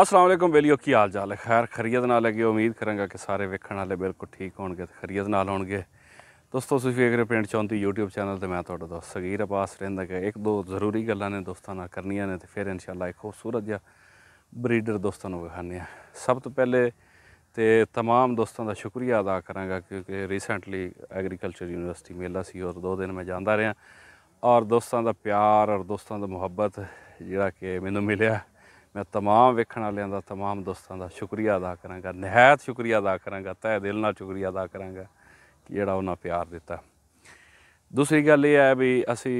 ਅਸਲਾਮ ਅਲੈਕਮ ਵੈਲੀਓ ਕੀ ਹਾਲ ਚਾਲ ਹੈ ਖੈਰ ਖਰੀਦ ਨਾਲ ਲੱਗੇ ਉਮੀਦ ਕਰਾਂਗਾ ਕਿ ਸਾਰੇ ਵੇਖਣ ਵਾਲੇ ਬਿਲਕੁਲ ਠੀਕ ਹੋਣਗੇ ਤੇ ਖਰੀਦ ਨਾਲ ਹੋਣਗੇ ਦੋਸਤੋ ਤੁਸੀਂ ਵੇਖ ਰਹੇ ਪਿੰਡ ਚੌਂਦੀ YouTube ਚੈਨਲ ਤੇ ਮੈਂ ਤੁਹਾਡਾ ਦੋਸਤ ਸਗੀਰ ਅਬਾਸ ਰਹਿੰਦਾ ਕਿ ਇੱਕ ਦੋ ਜ਼ਰੂਰੀ ਗੱਲਾਂ ਨੇ ਦੋਸਤਾਂ ਨਾਲ ਕਰਨੀਆਂ ਨੇ ਤੇ ਫਿਰ ਇਨਸ਼ਾਅੱਲਾ ਇੱਕ ਖੂਬਸੂਰਤ ਜਿਹਾ ਬਰੀਡਰ ਦੋਸਤਾਂ ਨੂੰ ਵਿਖਾਣੇ ਆ ਸਭ ਤੋਂ ਪਹਿਲੇ ਤੇ तमाम ਦੋਸਤਾਂ ਦਾ ਸ਼ੁਕਰੀਆ ਅਦਾ ਕਰਾਂਗਾ ਕਿਉਂਕਿ ਰੀਸੈਂਟਲੀ ਐਗਰੀਕਲਚਰ ਯੂਨੀਵਰਸਿਟੀ ਮੇਲਾ ਸੀ ਔਰ ਦੋ ਦਿਨ ਮੈਂ ਜਾਂਦਾ ਰਿਹਾ ਔਰ ਦੋਸਤਾਂ ਦਾ ਪਿਆਰ ਔਰ ਦੋਸਤਾਂ ਦਾ ਮੁਹੱਬਤ ਜਿਹੜਾ ਕਿ ਮੈਨੂੰ ਮਿਲਿਆ ਮੈਂ तमाम ਵੇਖਣ ਵਾਲਿਆਂ ਦਾ तमाम ਦੋਸਤਾਂ ਦਾ ਸ਼ੁਕਰੀਆ ਅਦਾ ਕਰਾਂਗਾ ਨਿਹਾਇਤ ਸ਼ੁਕਰੀਆ ਅਦਾ ਕਰਾਂਗਾ ਤਹਿ ਦਿਲ ਨਾਲ ਸ਼ੁਕਰੀਆ ਅਦਾ ਕਰਾਂਗਾ ਕਿ ਜਿਹੜਾ ਉਹਨਾਂ ਪਿਆਰ ਦਿੱਤਾ ਦੂਸਰੀ ਗੱਲ ਇਹ ਹੈ ਵੀ ਅਸੀਂ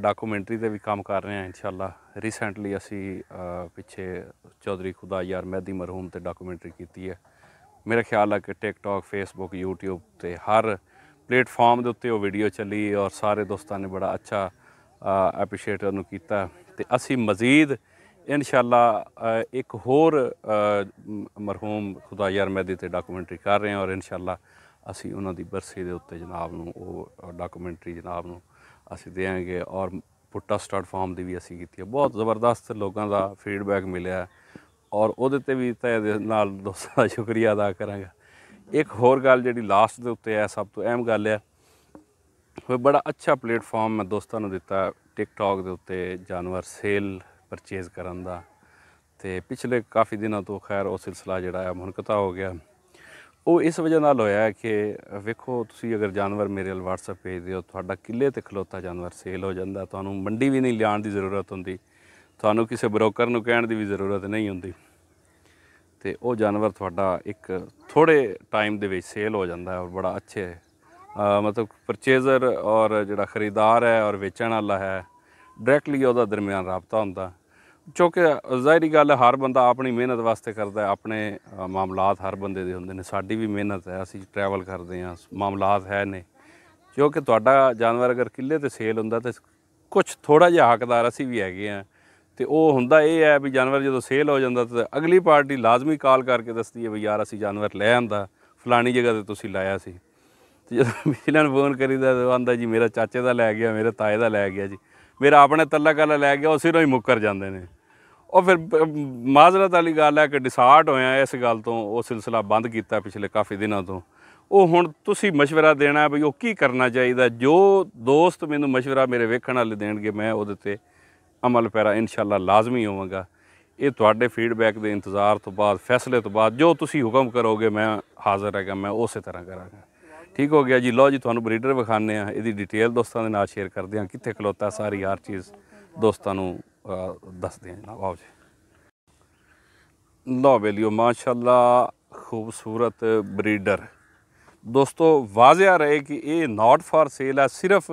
ਡਾਕੂਮੈਂਟਰੀ ਤੇ ਵੀ ਕੰਮ ਕਰ ਰਹੇ ਹਾਂ ਇਨਸ਼ਾਅੱਲਾ ਰੀਸੈਂਟਲੀ ਅਸੀਂ ਪਿੱਛੇ ਚੌਧਰੀ ਖੁਦਾ ਯਾਰ ਮਹਿਦੀ ਮਰਹੂਮ ਤੇ ਡਾਕੂਮੈਂਟਰੀ ਕੀਤੀ ਹੈ ਮੇਰਾ ਖਿਆਲ ਹੈ ਕਿ ਟਿਕਟੌਕ ਫੇਸਬੁੱਕ YouTube ਤੇ ਹਰ ਪਲੇਟਫਾਰਮ ਦੇ ਉੱਤੇ ਉਹ ਵੀਡੀਓ ਚੱਲੀ ਔਰ ਸਾਰੇ ਦੋਸਤਾਂ ਨੇ ਬੜਾ ਅੱਛਾ ਅਪਰੀਸ਼ੀਏਟ ਉਹਨੂੰ ਕੀਤਾ ਤੇ ਅਸੀਂ ਮਜ਼ੀਦ ਇਨਸ਼ਾਅੱਲਾ ਇੱਕ ਹੋਰ ਮਰਹੂਮ ਖੁਦਾ ਯਾਰ ਮਹਿਦੀ ਤੇ ਡਾਕੂਮੈਂਟਰੀ ਕਰ ਰਹੇ ਹਾਂ ਔਰ ਇਨਸ਼ਾਅੱਲਾ ਅਸੀਂ ਉਹਨਾਂ ਦੀ ਬਰਸੀ ਦੇ ਉੱਤੇ ਜਨਾਬ ਨੂੰ ਉਹ ਡਾਕੂਮੈਂਟਰੀ ਜਨਾਬ ਨੂੰ ਅਸੀਂ ਦੇਵਾਂਗੇ ਔਰ ਪੁੱਟਾ ਸਟਾਰਟ ਫਾਰਮ ਦੀ ਵੀ ਅਸੀਂ ਕੀਤੀ ਹੈ ਬਹੁਤ ਜ਼ਬਰਦਸਤ ਲੋਕਾਂ ਦਾ ਫੀਡਬੈਕ ਮਿਲਿਆ ਔਰ ਉਹਦੇ ਤੇ ਵੀ ਤਹਿ ਨਾਲ ਦੋਸਤਾਂ ਦਾ ਸ਼ੁਕਰੀਆ ਅਦਾ ਕਰਾਂਗਾ ਇੱਕ ਹੋਰ ਗੱਲ ਜਿਹੜੀ ਲਾਸਟ ਦੇ ਉੱਤੇ ਹੈ ਸਭ ਤੋਂ ਅਹਿਮ ਗੱਲ ਹੈ ਕੋਈ ਬੜਾ ਅੱਛਾ ਪਲੇਟਫਾਰਮ ਮੈਂ ਦੋਸਤਾਂ ਨੂੰ ਦਿੱਤਾ ਟਿਕਟੌਕ ਦੇ ਉੱਤੇ ਜਾਨਵਰ ਸੇਲ ਪਰਚੇਜ਼ ਕਰਨ ਦਾ ਤੇ ਪਿਛਲੇ ਕਾਫੀ ਦਿਨਾਂ ਤੋਂ ਖੈਰ ਉਹ ਸਿਲਸਿਲਾ ਜਿਹੜਾ ਹੈ ਮੁਨਕਤਾ ਹੋ ਗਿਆ ਉਹ ਇਸ ਵਜ੍ਹਾ ਨਾਲ ਹੋਇਆ ਕਿ ਵੇਖੋ ਤੁਸੀਂ ਅਗਰ ਜਾਨਵਰ ਮੇਰੇ ਨਾਲ WhatsApp ਭੇਜਦੇ ਹੋ ਤੁਹਾਡਾ ਕਿੱਲੇ ਤੇ ਖਲੋਤਾ ਜਾਨਵਰ ਸੇਲ ਹੋ ਜਾਂਦਾ ਤੁਹਾਨੂੰ ਮੰਡੀ ਵੀ ਨਹੀਂ ਲਿਆਉਣ ਦੀ ਜ਼ਰੂਰਤ ਹੁੰਦੀ ਤੁਹਾਨੂੰ ਕਿਸੇ ਬ੍ਰੋਕਰ ਨੂੰ ਕਹਿਣ ਦੀ ਵੀ ਜ਼ਰੂਰਤ ਨਹੀਂ ਹੁੰਦੀ ਤੇ ਉਹ ਜਾਨਵਰ ਤੁਹਾਡਾ ਇੱਕ ਥੋੜੇ ਟਾਈਮ ਦੇ ਵਿੱਚ ਸੇਲ ਹੋ ਜਾਂਦਾ ਹੈ ਔਰ ਬੜਾ ਅੱਛੇ ਮਤਲਬ ਪਰਚੇਜ਼ਰ ਔਰ ਜਿਹੜਾ ਖਰੀਦਾਰ ਹੈ ਔਰ ਵੇਚਣ ਵਾਲਾ ਹੈ ਡਾਇਰੈਕਟਲੀ ਉਹਦਾ ਦਰਮਿਆਨ ਰابطਾ ਹੁੰਦਾ ਜੋ ਕਿ ਜ਼ਾਹਿਰੀ ਗੱਲ ਹਰ ਬੰਦਾ ਆਪਣੀ ਮਿਹਨਤ ਵਾਸਤੇ ਕਰਦਾ ਹੈ ਆਪਣੇ ਮਾਮਲਾਤ ਹਰ ਬੰਦੇ ਦੇ ਹੁੰਦੇ ਨੇ ਸਾਡੀ ਵੀ ਮਿਹਨਤ ਹੈ ਅਸੀਂ ਟਰੈਵਲ ਕਰਦੇ ਹਾਂ ਮਾਮਲਾਤ ਹੈ ਨੇ ਜੋ ਕਿ ਤੁਹਾਡਾ ਜਾਨਵਰ ਅਗਰ ਕਿੱਲੇ ਤੇ ਸੇਲ ਹੁੰਦਾ ਤੇ ਕੁਝ ਥੋੜਾ ਜਿਹਾ ਹੱਕਦਾਰ ਅਸੀਂ ਵੀ ਹੈਗੇ ਆ ਤੇ ਉਹ ਹੁੰਦਾ ਇਹ ਹੈ ਵੀ ਜਾਨਵਰ ਜਦੋਂ ਸੇਲ ਹੋ ਜਾਂਦਾ ਤੇ ਅਗਲੀ ਪਾਰਟੀ ਲਾਜ਼ਮੀ ਕਾਲ ਕਰਕੇ ਦੱਸਦੀ ਹੈ ਵੀ ਯਾਰ ਅਸੀਂ ਜਾਨਵਰ ਲੈ ਆਂਦਾ ਫਲਾਣੀ ਜਗ੍ਹਾ ਤੇ ਤੁਸੀਂ ਲਾਇਆ ਸੀ ਤੇ ਜਦੋਂ ਮਿਲਾਂ ਨੂੰ ਫੋਨ ਕਰੀਦਾ ਤਾਂ ਆਂਦਾ ਜੀ ਮੇਰਾ ਚਾਚੇ ਦਾ ਲੈ ਗਿਆ ਮੇਰੇ ਤਾਏ ਦਾ ਲੈ ਗਿਆ ਜੀ ਮੇਰਾ ਆਪਣੇ ਤੱਲਾ ਕਾਲਾ ਲੈ ਗਿਆ ਉਸੇ ਨੂੰ ਹੀ ਮੁੱਕਰ ਜਾਂਦੇ ਨੇ ਉਹ ਫਿਰ ਮਾਜ਼ਰਤ ਵਾਲੀ ਗੱਲ ਹੈ ਕਿ ਡਿਸਾਰਟ ਹੋਇਆ ਇਸ ਗੱਲ ਤੋਂ ਉਹ ਸਿਲਸਿਲਾ ਬੰਦ ਕੀਤਾ ਪਿਛਲੇ ਕਾਫੀ ਦਿਨਾਂ ਤੋਂ ਉਹ ਹੁਣ ਤੁਸੀਂ مشورہ ਦੇਣਾ ਹੈ ਵੀ ਉਹ ਕੀ ਕਰਨਾ ਚਾਹੀਦਾ ਜੋ ਦੋਸਤ ਮੈਨੂੰ مشورہ ਮੇਰੇ ਵੇਖਣ ਵਾਲੇ ਦੇਣਗੇ ਮੈਂ ਉਹਦੇ ਤੇ ਅਮਲ ਪੈਰਾ ਇਨਸ਼ਾਅੱਲਾ ਲਾਜ਼ਮੀ ਹੋਵਾਂਗਾ ਇਹ ਤੁਹਾਡੇ ਫੀਡਬੈਕ ਦੇ ਇੰਤਜ਼ਾਰ ਤੋਂ ਬਾਅਦ ਫੈਸਲੇ ਤੋਂ ਬਾਅਦ ਜੋ ਤੁਸੀਂ ਹੁਕਮ ਕਰੋਗੇ ਮੈਂ ਹਾਜ਼ਰ ਹੈਗਾ ਮੈਂ ਉਸੇ ਤਰ੍ਹਾਂ ਕਰਾਂਗਾ ਠੀਕ ਹੋ ਗਿਆ ਜੀ ਲਓ ਜੀ ਤੁਹਾਨੂੰ ਬਰੀਡਰ ਵਿਖਾਣੇ ਆ ਇਹਦੀ ਡਿਟੇਲ ਦੋਸਤਾਂ ਦੇ ਨਾਲ ਸ਼ੇਅਰ ਕਰਦੇ ਆ ਕਿੱਥੇ ਖਲੋਤਾ ਸਾਰੀ ਹਰ ਚੀਜ਼ ਦੋਸਤਾਂ ਨੂੰ ਦੱਸਦੇ ਹਾਂ ਜਨਾਬ ਆਓ ਜੀ ਲਓ ਬੇਲੀਓ ਮਾਸ਼ਾਅੱਲਾ ਖੂਬਸੂਰਤ ਬਰੀਡਰ ਦੋਸਤੋ ਵਾਜ਼ਿਆ ਰਹੇ ਕਿ ਇਹ ਨਾਟ ਫਾਰ ਸੇਲ ਹੈ ਸਿਰਫ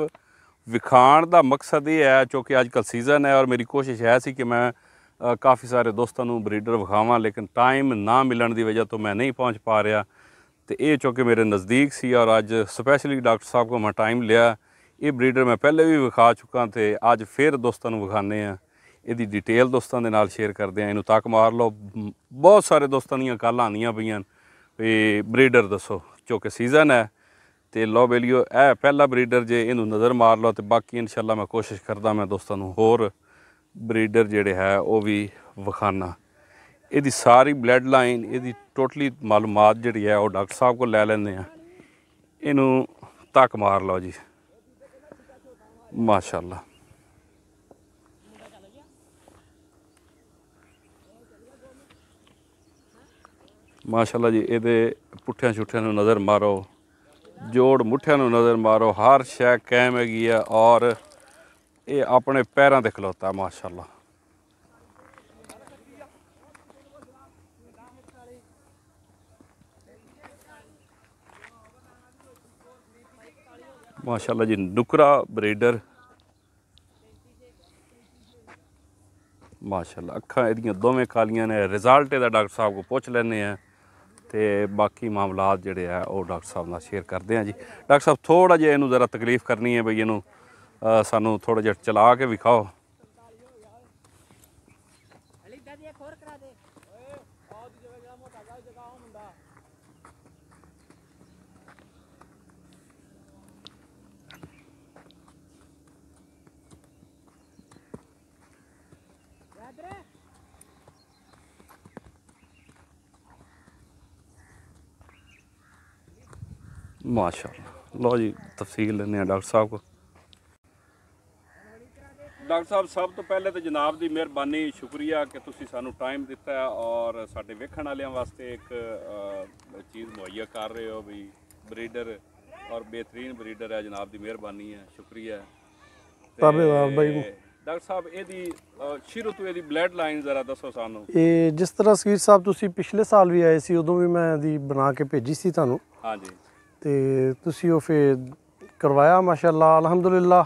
ਵਿਖਾਣ ਦਾ ਮਕਸਦ ਇਹ ਹੈ ਕਿਉਂਕਿ ਅੱਜ ਕੱਲ ਸੀਜ਼ਨ ਹੈ ਔਰ ਮੇਰੀ ਕੋਸ਼ਿਸ਼ ਹੈ ਸੀ ਕਿ ਮੈਂ ਕਾਫੀ ਸਾਰੇ ਦੋਸਤਾਂ ਨੂੰ ਬਰੀਡਰ ਵਿਖਾਵਾਂ ਲੇਕਿਨ ਟਾਈਮ ਨਾ ਮਿਲਣ ਦੀ ਵਜ੍ਹਾ ਤੋਂ ਮੈਂ ਨਹੀਂ ਪਹੁੰਚ ਪਾ ਰਿਹਾ ਤੇ ਇਹ ਕਿਉਂਕਿ ਮੇਰੇ ਨਜ਼ਦੀਕ ਸੀ ਔਰ ਅੱਜ ਸਪੈਸ਼ਲੀ ਡਾਕਟਰ ਸਾਹਿਬ ਕੋਲ ਮੈਂ ਟਾਈਮ ਲਿਆ ਇਹ ਬਰੀਡਰ ਮੈਂ ਪਹਿਲੇ ਵੀ ਵਿਖਾ ਚੁੱਕਾ ਤੇ ਅੱਜ ਫੇਰ ਦੋਸਤਾਂ ਨੂੰ ਵਿਖਾਣੇ ਆ ਇਹਦੀ ਡਿਟੇਲ ਦੋਸਤਾਂ ਦੇ ਨਾਲ ਸ਼ੇਅਰ ਕਰਦੇ ਆ ਇਹਨੂੰ ਤੱਕ ਮਾਰ ਲਓ ਬਹੁਤ ਸਾਰੇ ਦੋਸਤਾਂ ਦੀਆਂ ਕਾਲਾਂ ਆਉਂਦੀਆਂ ਪਈਆਂ ਤੇ ਬਰੀਡਰ ਦੱਸੋ ਕਿਉਂਕਿ ਸੀਜ਼ਨ ਹੈ ਤੇ ਲੋ ਬੇਲੀਓ ਇਹ ਪਹਿਲਾ ਬਰੀਡਰ ਜੇ ਇਹਨੂੰ ਨਜ਼ਰ ਮਾਰ ਲਓ ਤੇ ਬਾਕੀ ਇਨਸ਼ਾਅੱਲਾ ਮੈਂ ਕੋਸ਼ਿਸ਼ ਕਰਦਾ ਮੈਂ ਦੋਸਤਾਂ ਨੂੰ ਹੋਰ ਬਰੀਡਰ ਜਿਹੜੇ ਹੈ ਉਹ ਵੀ ਵਿਖਾਣਾ ਇਹਦੀ ਸਾਰੀ ਬਲੱਡ ਲਾਈਨ ਇਹਦੀ ਟੋਟਲੀ ਮਾਲੂਮਾਤ ਜਿਹੜੀ ਹੈ ਉਹ ਡਾਕਟਰ ਸਾਹਿਬ ਕੋਲ ਲੈ ਲੈਂਦੇ ਆ ਇਹਨੂੰ ਤੱਕ ਮਾਰ ਲਓ ਜੀ ਮਾਸ਼ਾਅੱਲਾ ਮਾਸ਼ਾਅੱਲਾ ਜੀ ਇਹਦੇ ਪੁੱਠਿਆਂ ਛੁੱਠਿਆਂ ਨੂੰ ਨਜ਼ਰ ਮਾਰੋ ਜੋੜ ਮੁੱਠਿਆਂ ਨੂੰ ਨਜ਼ਰ ਮਾਰੋ ਹਰ ਸ਼ੈ ਕਾਇਮ ਹੈਗੀ ਆ ਔਰ ਇਹ ਆਪਣੇ ਪੈਰਾਂ ਤੇ ਖਲੋਤਾ ਮਾਸ਼ਾਅੱਲਾ ਮਾਸ਼ਾਅੱਲਾ ਜੀ ਨੁਕਰਾ ਬਰੇਡਰ ਮਾਸ਼ਾਅੱਲਾ ਅੱਖਾਂ ਇਹਦੀਆਂ ਦੋਵੇਂ ਕਾਲੀਆਂ ਨੇ ਰਿਜ਼ਲਟ ਇਹਦਾ ਡਾਕਟਰ ਸਾਹਿਬ ਕੋ ਪੁੱਛ ਲੈਣੇ ਆ ਤੇ ਬਾਕੀ ਮਾਮਲਾਤ ਜਿਹੜੇ ਆ ਉਹ ਡਾਕਟਰ ਸਾਹਿਬ ਨਾਲ ਸ਼ੇਅਰ ਕਰਦੇ ਆ ਜੀ ਡਾਕਟਰ ਸਾਹਿਬ ਥੋੜਾ ਜਿਹਾ ਇਹਨੂੰ ਜ਼ਰਾ ਤਕਲੀਫ ਕਰਨੀ ਹੈ ਬਈ ਇਹਨੂੰ ਸਾਨੂੰ ਥੋੜਾ ਜਿਹਾ ਚਲਾ ਕੇ ਵਿਖਾਓ ਮਾਸ਼ਾਅੱਲਾ ਲੋ ਜੀ ਤਫਸੀਲ ਲੈਨੇ ਆ ਡਾਕਟਰ ਸਾਹਿਬ ਕੋ ਡਾਕਟਰ ਸਾਹਿਬ ਸਭ ਤੋਂ ਪਹਿਲੇ ਤੇ ਜਨਾਬ ਦੀ ਮਿਹਰਬਾਨੀ ਸ਼ੁਕਰੀਆ ਕਿ ਤੁਸੀਂ ਸਾਨੂੰ ਟਾਈਮ ਦਿੱਤਾ ਔਰ ਸਾਡੇ ਵੇਖਣ ਵਾਲਿਆਂ ਵਾਸਤੇ ਇੱਕ ਚੀਜ਼ ਮੁਹੱਈਆ ਕਰ ਰਹੇ ਹੋ ਵੀ ਬਰੀਡਰ ਔਰ ਬਿਹਤਰੀਨ ਬਰੀਡਰ ਹੈ ਜਨਾਬ ਦੀ ਮਿਹਰਬਾਨੀ ਹੈ ਸ਼ੁਕਰੀਆ ਧੰਨਵਾਦ ਬਾਈ ਡਾਕਟਰ ਸਾਹਿਬ ਇਹਦੀ ਸ਼ੁਰੂ ਤੋਂ ਇਹਦੀ ਬਲੱਡ ਲਾਈਨ ਜ਼ਰਾ ਦੱਸੋ ਸਾਨੂੰ ਇਹ ਜਿਸ ਤਰ੍ਹਾਂ ਸਗੀਰ ਸਾਹਿਬ ਤੁਸੀਂ ਪਿਛਲੇ ਸਾਲ ਵੀ ਆਏ ਸੀ ਉਦੋਂ ਵੀ ਮੈਂ ਇਹਦੀ ਬਣਾ ਕੇ ਭੇਜੀ ਸੀ ਤੁਹਾਨੂੰ ਹਾਂਜੀ ਤੇ ਤੁਸੀਂ ਉਹ ਫੇ ਕਰਵਾਇਆ ਮਾਸ਼ਾਅੱਲਾ ਅਲਹਮਦੁਲਿਲਾ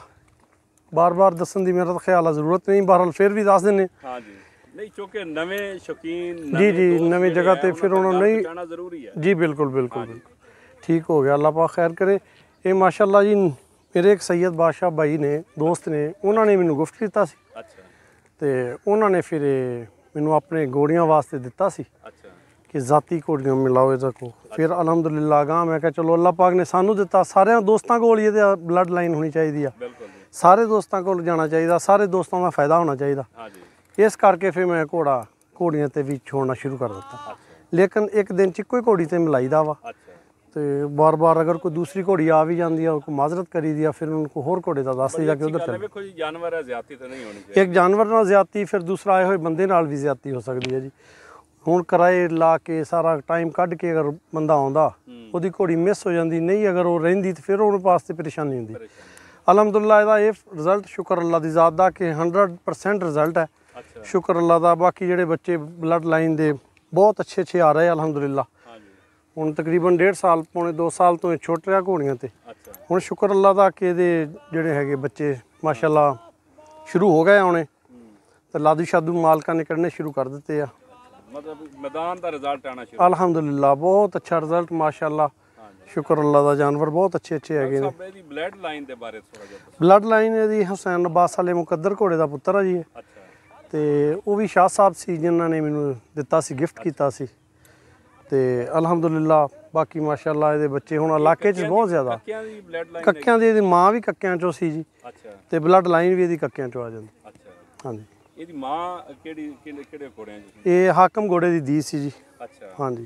ਬਾਰ-ਬਾਰ ਦੱਸਣ ਦੀ ਮੇਰਾ ਤਾਂ ਖਿਆਲ ਆ ਜ਼ਰੂਰਤ ਨਹੀਂ ਬਹਰਲ ਫੇਰ ਵੀ ਦੱਸ ਦਿੰਨੇ ਹਾਂ ਜੀ ਨਹੀਂ ਕਿਉਂਕਿ ਨਵੇਂ ਸ਼ਕੀਨ ਜੀ ਜੀ ਨਵੀਂ ਜਗ੍ਹਾ ਤੇ ਫਿਰ ਉਹਨਾਂ ਨੂੰ ਨਹੀਂ ਜਾਣਾ ਜ਼ਰੂਰੀ ਹੈ ਜੀ ਬਿਲਕੁਲ ਬਿਲਕੁਲ ਠੀਕ ਹੋ ਗਿਆ ਅੱਲਾਹ ਪਾਕ ਖੈਰ ਕਰੇ ਇਹ ਮਾਸ਼ਾਅੱਲਾ ਜੀ ਮੇਰੇ ਇੱਕ ਸੈਦ ਬਾਦਸ਼ਾਹ ਭਾਈ ਨੇ ਦੋਸਤ ਨੇ ਉਹਨਾਂ ਨੇ ਮੈਨੂੰ ਗਿਫਟ ਕੀਤਾ ਸੀ ਅੱਛਾ ਤੇ ਉਹਨਾਂ ਨੇ ਫਿਰ ਮੈਨੂੰ ਆਪਣੇ ਗੋੜੀਆਂ ਵਾਸਤੇ ਦਿੱਤਾ ਸੀ ਅੱਛਾ ਕਿ ਜ਼ਾਤੀ ਕੋੜੀਆਂ ਮਿਲਾਓ ਇਹਦਾ ਕੋ ਫਿਰ ਅਲਹਮਦੁਲਿਲਾ ਗਾ ਮੈਂ ਕਿਹਾ ਚਲੋ ਅੱਲਾਹ ਪਾਕ ਨੇ ਸਾਨੂੰ ਦਿੱਤਾ ਸਾਰਿਆਂ ਦੋਸਤਾਂ ਕੋਲ ਹੀ ਇਹਦੇ ਬਲੱਡ ਲਾਈਨ ਹੋਣੀ ਚਾਹੀਦੀ ਆ ਸਾਰੇ ਦੋਸਤਾਂ ਕੋਲ ਜਾਣਾ ਚਾਹੀਦਾ ਸਾਰੇ ਦੋਸਤਾਂ ਦਾ ਫਾਇਦਾ ਹੋਣਾ ਚਾਹੀਦਾ ਇਸ ਕਰਕੇ ਫਿਰ ਮੈਂ ਘੋੜਾ ਘੋੜੀਆਂ ਤੇ ਵੀ ਛੋੜਨਾ ਸ਼ੁਰੂ ਕਰ ਦਿੱਤਾ ਲੇਕਿਨ ਇੱਕ ਦਿਨ ਚ ਕੋਈ ਘੋੜੀ ਤੇ ਮਿਲਾਈਦਾ ਵਾ ਤੇ ਬਾਰ-ਬਾਰ ਅਗਰ ਕੋਈ ਦੂਸਰੀ ਘੋੜੀ ਆ ਵੀ ਜਾਂਦੀ ਆ ਉਹ ਕੋ ਮਾਜ਼ਰਤ ਕਰੀਦੀ ਆ ਫਿਰ ਉਹਨਾਂ ਨੂੰ ਹੋਰ ਘੋੜੇ ਦਾ ਦੱਸ ਦਿਆ ਕਿ ਉਧਰ ਚੱਲ ਵੇਖੋ ਜੀ ਜਾਨਵਰ ਹੈ ਜ਼ਿਆਤੀ ਤਾਂ ਨਹੀਂ ਹੋਣੀ ਚਾਹੀਦੀ ਇੱਕ ਜਾਨਵਰ ਨਾਲ ਜ਼ਿਆਤੀ ਫਿਰ ਦੂਸਰਾ ਆਏ ਹੋਏ ਬੰਦੇ ਨਾਲ ਵੀ ਜ਼ਿਆਤੀ ਹੋ ਸਕਦੀ ਹੈ ਜੀ ਹੁਣ ਕਿਰਾਏ ਲਾ ਕੇ ਸਾਰਾ ਟਾਈਮ ਕੱਢ ਕੇ ਅਗਰ ਬੰਦਾ ਆਉਂਦਾ ਉਹਦੀ ਘੋੜੀ ਮਿਸ ਹੋ ਜਾਂਦੀ ਨਹੀਂ ਅਗਰ ਉਹ ਰਹਿੰਦੀ ਤੇ ਫਿਰ ਪਾਸ ਵਾਸਤੇ ਪਰੇਸ਼ਾਨੀ ਹੁੰਦੀ ਅਲਹਮਦੁਲਿਲਾ ਇਹਦਾ ਇਹ ਰਿਜ਼ਲਟ ਸ਼ੁਕਰ ਅੱਲਾ ਦੀ ਜ਼ਾਤ ਦਾ ਕਿ 100% ਰਿਜ਼ਲਟ ਹੈ ਸ਼ੁਕਰ ਅੱਲਾ ਦਾ ਬਾਕੀ ਜਿਹੜੇ ਬੱਚੇ ਬਲੱਡ ਲਾਈਨ ਦੇ ਬਹੁਤ ਅੱਛੇ ਅੱਛੇ ਆ ਰਹੇ ਅਲਹਮਦੁਲਿਲਾ ਹੁਣ ਤਕਰੀਬਨ 1.5 ਸਾਲ ਪੌਣੇ 2 ਸਾਲ ਤੋਂ ਇਹ ਛੋਟ ਰਿਆ ਘੋੜੀਆਂ ਤੇ ਹੁਣ ਸ਼ੁਕਰ ਅੱਲਾ ਦਾ ਕਿ ਇਹਦੇ ਜਿਹੜੇ ਹੈਗੇ ਬੱਚੇ ਮਾਸ਼ਾਅੱਲਾ ਸ਼ੁਰੂ ਹੋ ਗਏ ਆਉਣੇ ਤੇ ਲਾਦੂ ਸ਼ਾਦੂ ਮਾਲਕਾਂ ਨੇ ਕਰਨੇ ਸ਼ੁਰੂ ਕਰ ਦਿੱਤੇ ਆ ਮਤਲਬ ਮੈਦਾਨ ਦਾ ਰਿਜ਼ਲਟ ਆਣਾ ਸ਼ੁਰੂ ਅਲਹਮਦੁਲਿਲਾ ਬਹੁਤ ਅੱਛਾ ਰਿਜ਼ਲਟ ਮਾਸ਼ਾਅੱਲਾ ਸ਼ੁਕਰ ਅੱਲਾ ਦਾ ਜਾਨਵਰ ਬਹੁਤ ਅੱਛੇ ਅੱਛੇ ਹੈਗੇ ਨੇ ਸਭ ਇਹਦੀ ਬਲੱਡ ਲਾਈਨ ਦੇ ਬਾਰੇ ਥੋੜਾ ਜਿਹਾ ਬਲੱਡ ਲਾਈਨ ਇਹਦੀ ਹੁਸੈਨ ਅਬਾਸ ਵਾਲੇ ਮੁਕੱਦਰ ਘੋੜੇ ਦਾ ਪੁੱਤਰ ਆ ਜੀ ਇਹ ਤੇ ਉਹ ਵੀ ਸ਼ਾਹ ਸਾਹਿਬ ਸੀ ਜਿਨ੍ਹਾਂ ਨੇ ਮੈਨੂੰ ਦਿੱਤਾ ਸੀ ਗਿਫਟ ਕੀਤਾ ਸੀ ਤੇ ਅਲਹਮਦੁਲਿਲਾ ਬਾਕੀ ਮਾਸ਼ਾਅੱਲਾ ਇਹਦੇ ਬੱਚੇ ਹੁਣ ਇਲਾਕੇ 'ਚ ਬਹੁਤ ਜ਼ਿਆਦਾ ਕੱਕਿਆਂ ਦੀ ਬਲੱਡ ਲਾਈਨ ਕੱਕਿਆਂ ਦੀ ਇਹਦੀ ਮਾਂ ਵੀ ਕੱਕਿਆਂ 'ਚੋਂ ਸੀ ਜੀ ਅੱਛਾ ਤੇ ਬਲੱਡ ਲਾਈਨ ਵੀ ਇਹਦੀ ਕੱਕਿਆਂ 'ਚੋਂ ਆ ਜਾਂਦੀ ਅੱਛਾ ਹਾਂਜੀ ਇਹਦੀ ਮਾਂ ਕਿਹੜੀ ਕਿਹੜੇ ਕਿਹੜੇ ਘੋੜਿਆਂ ਦੀ ਇਹ ਹਾਕਮ ਘੋੜੇ ਦੀ ਦੀ ਸੀ ਜੀ ਅੱਛਾ ਹਾਂਜੀ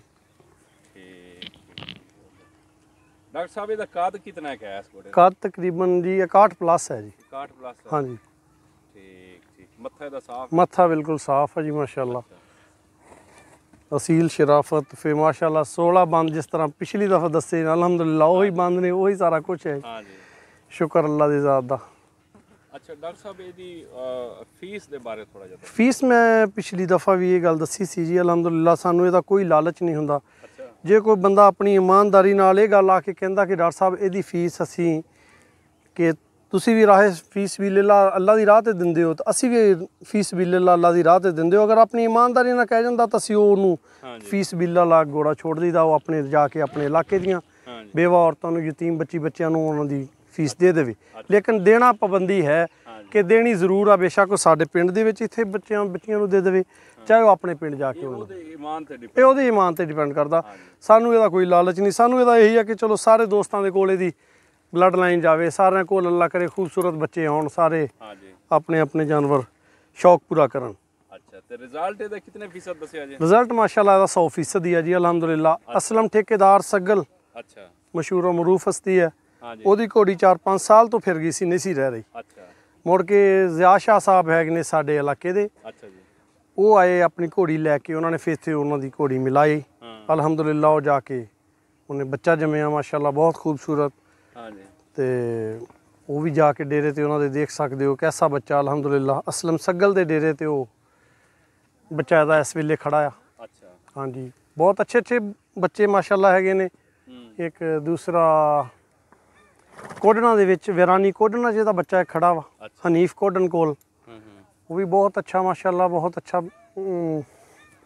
ਡਾਕਟਰ ਸਾਹਿਬ ਇਹਦਾ ਕਾਦ ਕਿਤਨਾ ਹੈ ਇਸ ਘੋੜੇ ਕਾਦ ਤਕਰੀਬਨ ਜੀ 61 ਪਲੱਸ ਹੈ ਜੀ 61 ਪਲੱਸ ਹਾਂਜੀ ਠੀਕ ਠੀਕ ਮੱਥਾ ਇਹਦਾ ਸਾਫ਼ ਮੱਥਾ ਬਿਲਕੁਲ ਸਾਫ਼ ਹੈ ਜੀ ਮਾਸ਼ਾਅੱਲਾ ਅਸੀਲ ਸ਼ਰਾਫਤ ਫੇ ਮਾਸ਼ਾਅੱਲਾ 16 ਬੰਦ ਜਿਸ ਤਰ੍ਹਾਂ ਪਿਛਲੀ ਦਫਾ ਦੱਸੇ ਅਲਹਮਦੁਲਿਲਾ ਉਹੀ ਬੰਦ ਨੇ ਉਹੀ ਸਾਰਾ ਕੁਝ ਹੈ ਹਾਂਜੀ ਸ਼ੁਕਰ ਅੱਲਾ ਦੇ ਜ਼ਾਤ ਦਾ ਅੱਛਾ ਡਾਕਟਰ ਸਾਹਿਬ ਇਹਦੀ ਫੀਸ ਦੇ ਬਾਰੇ ਥੋੜਾ ਜਿਹਾ ਫੀਸ ਮੈਂ ਪਿਛਲੀ ਦਫਾ ਵੀ ਇਹ ਗੱਲ ਦੱਸੀ ਸੀ ਜੀ ਅਲਹਮਦੁਲਿਲਾ ਸਾਨੂੰ ਇਹਦਾ ਕੋਈ ਲਾਲਚ ਨਹੀਂ ਹੁੰਦਾ ਜੇ ਕੋਈ ਬੰਦਾ ਆਪਣੀ ਇਮਾਨਦਾਰੀ ਨਾਲ ਇਹ ਗੱਲ ਆ ਕੇ ਕਹਿੰਦਾ ਕਿ ਡਾਕਟਰ ਸਾਹਿਬ ਇਹਦੀ ਫੀਸ ਅਸੀਂ ਕਿ ਤੁਸੀਂ ਵੀ ਰਾਹ ਫੀਸ ਵੀ ਲਾ ਅੱਲਾ ਦੀ ਰਾਹ ਤੇ ਦਿੰਦੇ ਹੋ ਤਾਂ ਅਸੀਂ ਵੀ ਫੀਸ ਵੀ ਲਾ ਅੱਲਾ ਦੀ ਰਾਹ ਤੇ ਦਿੰਦੇ ਹੋ ਅਗਰ ਆਪਣੀ ਇਮਾਨਦਾਰੀ ਨਾਲ ਕਹਿ ਜਾਂਦਾ ਤਾਂ ਅਸੀਂ ਉਹਨੂੰ ਫੀਸ ਬਿੱਲਾ ਲਾ ਗੋੜਾ ਛੋੜ ਦਈਦਾ ਉਹ ਆਪਣੇ ਜਾ ਕੇ ਆਪਣੇ ਇਲਾਕੇ ਦੀਆਂ ਬੇਵਾ ਔਰਤਾਂ ਨੂੰ ਯਤੀਮ ਬੱਚੀ ਬੱਚਿਆਂ ਨੂੰ ਉਹਨਾਂ ਦੀ ਫੀਸ ਦੇ ਦੇਵੇ ਲੇਕਿਨ ਦੇਣਾ ਪਾਬੰਦੀ ਹੈ ਕਿ ਦੇਣੀ ਜ਼ਰੂਰ ਆ ਬੇਸ਼ੱਕ ਉਹ ਸਾਡੇ ਪਿੰਡ ਦੇ ਵਿੱਚ ਇੱਥੇ ਬੱਚਿਆਂ ਬੱਚੀਆਂ ਨੂੰ ਦੇ ਦੇਵੇ ਚਾਹੇ ਉਹ ਆਪਣੇ ਪਿੰਡ ਜਾ ਕੇ ਉਹਨਾਂ ਇਹ ਉਹਦੇ ਇਮਾਨ ਤੇ ਡਿਪੈਂਡ ਕਰਦਾ ਸਾਨੂੰ ਇਹਦਾ ਕੋਈ ਲਾਲਚ ਨਹੀਂ ਸਾਨੂੰ ਇਹਦਾ ਇਹੀ ਆ ਕਿ ਚਲੋ ਸਾਰੇ ਦੋਸਤਾਂ ਦੇ ਕੋਲੇ ਦੀ ਬਲੱਡ ਲਾਈਨ ਜਾਵੇ ਸਾਰਿਆਂ ਕੋਲ ਅੱਲਾ ਕਰੇ ਖੂਬਸੂਰਤ ਬੱਚੇ ਆਉਣ ਸਾਰੇ ਆਪਣੇ ਆਪਣੇ ਜਾਨਵਰ ਸ਼ੌਕ ਪੂਰਾ ਕਰਨ ਅੱਛਾ ਤੇ ਰਿਜ਼ਲਟ ਇਹਦਾ ਕਿੰਨੇ ਫੀਸਦ ਦੱਸਿਆ ਜੀ ਰਿਜ਼ਲਟ ਮਾਸ਼ਾਅੱਲਾ ਇਹਦਾ 100 ਫੀਸਦ ਹੀ ਆ ਜੀ ਅਲਹਮਦੁਲਿਲਾ ਅਸਲਮ ਠੇਕੇਦਾਰ ਸੱਗਲ ਅੱਛਾ ਮਸ਼ਹੂਰ ਮਰੂਫ ਹਸਤੀ ਹੈ ਉਹਦੀ ਘੋੜੀ 4-5 ਸਾਲ ਤੋਂ ਫਿਰ ਗਈ ਸੀ ਨਹੀਂ ਸੀ ਰਹਿ ਰਹੀ ਅੱਛਾ ਮੁੜ ਕੇ ਜ਼ਿਆ ਸ਼ਾਹ ਸਾਹਿਬ ਹੈਗੇ ਨੇ ਸਾਡੇ ਇਲਾਕੇ ਦੇ ਅੱਛਾ ਜੀ ਉਹ ਆਏ ਆਪਣੀ ਘੋੜੀ ਲੈ ਕੇ ਉਹਨਾਂ ਨੇ ਫਿਰ ਤੇ ਉਹਨਾਂ ਦੀ ਘੋੜੀ ਮਿਲਾਈ ਅਲਹਮਦੁਲਿਲਾ ਉਹ ਜਾ ਕੇ ਉਹਨੇ ਬੱਚਾ ਜੰਮਿਆ ਮਾਸ਼ਾਅੱਲਾ ਬਹੁਤ ਖੂਬਸੂਰਤ ਹਾਂਜੀ ਤੇ ਉਹ ਵੀ ਜਾ ਕੇ ਡੇਰੇ ਤੇ ਉਹਨਾਂ ਦੇ ਦੇਖ ਸਕਦੇ ਹੋ ਕਿਹਦਾ ਬੱਚਾ ਅਲਹਮਦੁਲਿਲਾ ਅਸਲਮ ਸੱਗਲ ਦੇ ਡੇਰੇ ਤੇ ਉਹ ਬੱਚਾ ਦਾ ਇਸ ਵੇਲੇ ਖੜਾ ਆ ਅੱਛਾ ਹਾਂਜੀ ਬਹੁਤ ਅੱਛੇ ਅੱਛੇ ਬੱਚੇ ਮਾਸ਼ਾਅੱਲਾ ਹੈਗੇ ਨੇ ਇੱਕ ਦੂਸਰਾ ਕੋਡਣਾ ਦੇ ਵਿੱਚ ਵਿਰਾਨੀ ਕੋਡਣਾ ਜਿਹਦਾ ਬੱਚਾ ਖੜਾ ਵਾ ਹਨੀਫ ਕੋਡਨ ਕੋਲ ਉਹ ਵੀ ਬਹੁਤ ਅੱਛਾ ਮਾਸ਼ਾਅੱਲਾ ਬਹੁਤ ਅੱਛਾ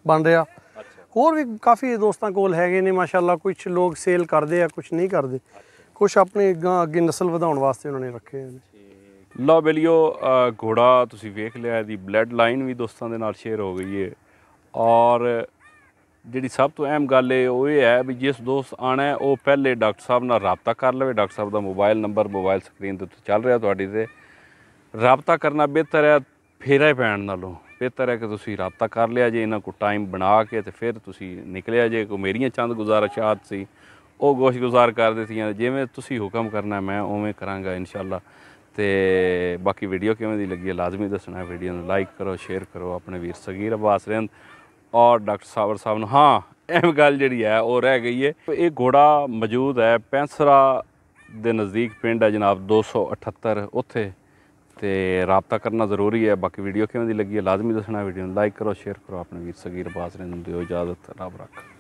ਬਣ ਰਿਹਾ ਹੋਰ ਵੀ ਕਾਫੀ ਦੋਸਤਾਂ ਕੋਲ ਹੈਗੇ ਨੇ ਮਾਸ਼ਾਅੱਲਾ ਕੁਝ ਲੋਕ ਸੇਲ ਕਰਦੇ ਆ ਕੁਝ ਨਹੀਂ ਕਰਦੇ ਕੁਝ ਆਪਣੇ ਅੱਗੇ نسل ਵਧਾਉਣ ਵਾਸਤੇ ਉਹਨਾਂ ਨੇ ਰੱਖੇ ਨੇ ਲਓ ਬੇਲਿਓ ਘੋੜਾ ਤੁਸੀਂ ਵੇਖ ਲਿਆ ਇਹਦੀ ਬਲੱਡ ਲਾਈਨ ਵੀ ਦੋਸਤਾਂ ਦੇ ਨਾਲ ਸ਼ੇਅਰ ਹੋ ਗਈ ਹੈ ਔਰ ਜਿਹੜੀ ਸਭ ਤੋਂ ਅਹਿਮ ਗੱਲ ਹੈ ਉਹ ਇਹ ਹੈ ਵੀ ਜਿਸ ਦੋਸਤ ਆਣਾ ਹੈ ਉਹ ਪਹਿਲੇ ਡਾਕਟਰ ਸਾਹਿਬ ਨਾਲ ਰਾਬਤਾ ਕਰ ਲਵੇ ਡਾਕਟਰ ਸਾਹਿਬ ਦਾ ਮੋਬਾਈਲ ਨੰਬਰ ਮੋਬਾਈਲ ਸਕਰੀਨ ਦੇ ਉੱਤੇ ਚੱਲ ਰਿਹਾ ਤੁਹਾਡੀ ਤੇ ਰਾਬਤਾ ਕਰਨਾ ਬਿਹਤਰ ਹੈ ਫੇਰੇ ਪੈਣ ਨਾਲੋਂ ਬਿਹਤਰ ਹੈ ਕਿ ਤੁਸੀਂ ਰਾਬਤਾ ਕਰ ਲਿਆ ਜੇ ਇਹਨਾਂ ਕੋ ਟਾਈਮ ਬਣਾ ਕੇ ਤੇ ਫਿਰ ਤੁਸੀਂ ਨਿਕਲਿਆ ਜੇ ਕੋ ਮੇਰੀਆਂ ਚੰਦ ਗੁਜ਼ਾਰਸ਼ਾਂ ਸੀ ਉਹ ਗੁਜ਼ਾਰ ਕਰ ਦਿੱਤੀਆਂ ਜਿਵੇਂ ਤੁਸੀਂ ਹੁਕਮ ਕਰਨਾ ਮੈਂ ਉਵੇਂ ਕਰਾਂਗਾ ਇਨਸ਼ਾਅੱਲਾ ਤੇ ਬਾਕੀ ਵੀਡੀਓ ਕਿਵੇਂ ਦੀ ਲੱਗੀ ਹੈ ਲਾਜ਼ਮੀ ਦੱਸਣਾ ਵੀਡੀਓ ਨੂੰ ਲਾਈਕ ਕਰੋ ਸ਼ੇਅਰ ਕਰੋ ਆਪਣੇ ਵੀਰ ਸਗੀਰ ਅਬਾਸ ਰਹਿੰਦ ਔਰ ਡਾਕਟਰ ਸਾਵਰ ਸਾਹਿਬ ਨੂੰ ਹਾਂ ਇਹ ਗੱਲ ਜਿਹੜੀ ਹੈ ਉਹ ਰਹਿ ਗਈ ਹੈ ਇਹ ਘੋੜਾ ਮੌਜੂਦ ਹੈ ਪੈਂਸਰਾ ਦੇ ਨਜ਼ਦੀਕ ਪਿੰਡ ਹੈ ਜਨਾਬ 278 ਉੱਥੇ ਤੇ ਰਾਪਤਾ ਕਰਨਾ ਜ਼ਰੂਰੀ ਹੈ ਬਾਕੀ ਵੀਡੀਓ ਕਿਵੇਂ ਦੀ ਲੱਗੀ ਹੈ ਲਾਜ਼ਮੀ ਦੱਸਣਾ ਵੀਡੀਓ ਨੂੰ ਲਾਈਕ ਕਰੋ ਸ਼ੇਅਰ ਕਰੋ ਆਪਣੇ ਵੀਰ ਸਗੀਰ ਬਾਸਰੇ ਨੂੰ ਦਿਓ ਇਜਾਜ਼ਤ ਰੱਬ ਰੱਖ